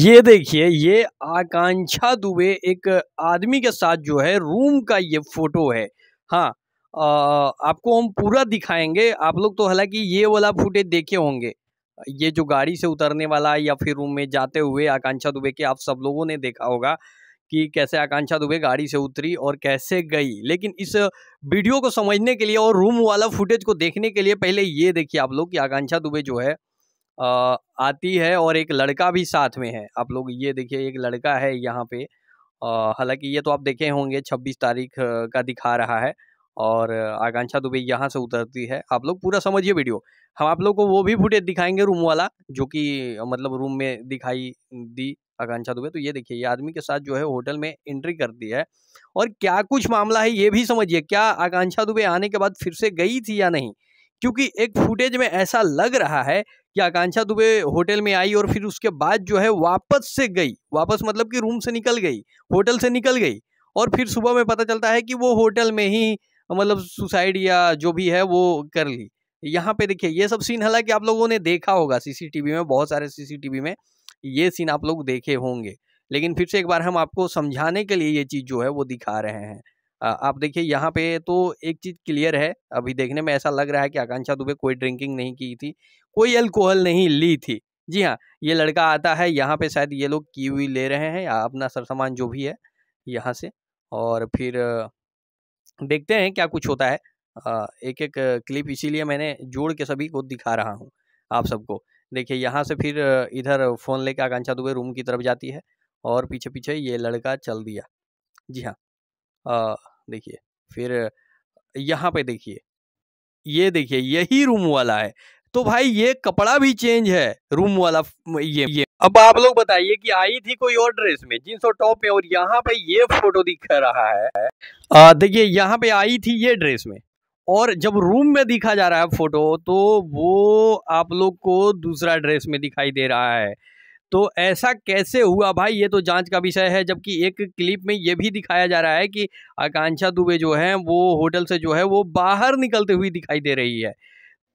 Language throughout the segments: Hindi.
ये देखिए ये आकांक्षा दुबे एक आदमी के साथ जो है रूम का ये फोटो है हाँ आ, आपको हम पूरा दिखाएंगे आप लोग तो हालांकि ये वाला फुटेज देखे होंगे ये जो गाड़ी से उतरने वाला या फिर रूम में जाते हुए आकांक्षा दुबे के आप सब लोगों ने देखा होगा कि कैसे आकांक्षा दुबे गाड़ी से उतरी और कैसे गई लेकिन इस वीडियो को समझने के लिए और रूम वाला फुटेज को देखने के लिए पहले ये देखिए आप लोग कि आकांक्षा दुबे जो है आती है और एक लड़का भी साथ में है आप लोग ये देखिए एक लड़का है यहाँ पे हालांकि ये तो आप देखे होंगे 26 तारीख का दिखा रहा है और आकांक्षा दुबे यहाँ से उतरती है आप लोग पूरा समझिए वीडियो हम आप लोग को वो भी फुटेज दिखाएंगे रूम वाला जो कि मतलब रूम में दिखाई दी आकांक्षा दुबे तो ये देखिए ये आदमी के साथ जो है होटल में एंट्री करती है और क्या कुछ मामला है ये भी समझिए क्या आकांक्षा दुबे आने के बाद फिर से गई थी या नहीं क्योंकि एक फुटेज में ऐसा लग रहा है कि आकांक्षा दुबे होटल में आई और फिर उसके बाद जो है वापस से गई वापस मतलब कि रूम से निकल गई होटल से निकल गई और फिर सुबह में पता चलता है कि वो होटल में ही मतलब सुसाइड या जो भी है वो कर ली यहाँ पे देखिए ये सब सीन हालांकि आप लोगों ने देखा होगा सीसीटीवी में बहुत सारे सीसीटीवी में ये सीन आप लोग देखे होंगे लेकिन फिर से एक बार हम आपको समझाने के लिए ये चीज़ जो है वो दिखा रहे हैं आप देखिए यहाँ पे तो एक चीज़ क्लियर है अभी देखने में ऐसा लग रहा है कि आकांक्षा दुबे कोई ड्रिंकिंग नहीं की थी कोई अल्कोहल नहीं ली थी जी हाँ ये लड़का आता है यहाँ पे शायद ये लोग हुई ले रहे हैं या अपना सर सामान जो भी है यहाँ से और फिर देखते हैं क्या कुछ होता है एक एक क्लिप इसीलिए मैंने जोड़ के सभी को दिखा रहा हूँ आप सबको देखिए यहाँ से फिर इधर फ़ोन लेके आकांक्षा दुबे रूम की तरफ जाती है और पीछे पीछे ये लड़का चल दिया जी हाँ देखिए फिर यहाँ पे देखिए ये देखिए यही रूम वाला है तो भाई ये कपड़ा भी चेंज है रूम वाला ये ये अब आप लोग बताइए कि आई थी कोई और ड्रेस में जींस और टॉप में और यहाँ पे ये फोटो दिख रहा है देखिए यहाँ पे आई थी ये ड्रेस में और जब रूम में दिखा जा रहा है फोटो तो वो आप लोग को दूसरा ड्रेस में दिखाई दे रहा है तो ऐसा कैसे हुआ भाई ये तो जांच का विषय है जबकि एक क्लिप में ये भी दिखाया जा रहा है कि आकांक्षा दुबे जो है वो होटल से जो है वो बाहर निकलते हुए दिखाई दे रही है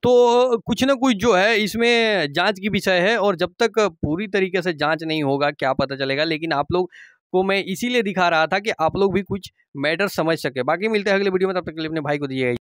तो कुछ ना कुछ जो है इसमें जांच की विषय है और जब तक पूरी तरीके से जांच नहीं होगा क्या पता चलेगा लेकिन आप लोग को मैं इसीलिए दिखा रहा था कि आप लोग भी कुछ मैटर समझ सके बाकी मिलते हैं अगले वीडियो में तब तक के लिए अपने भाई को दिए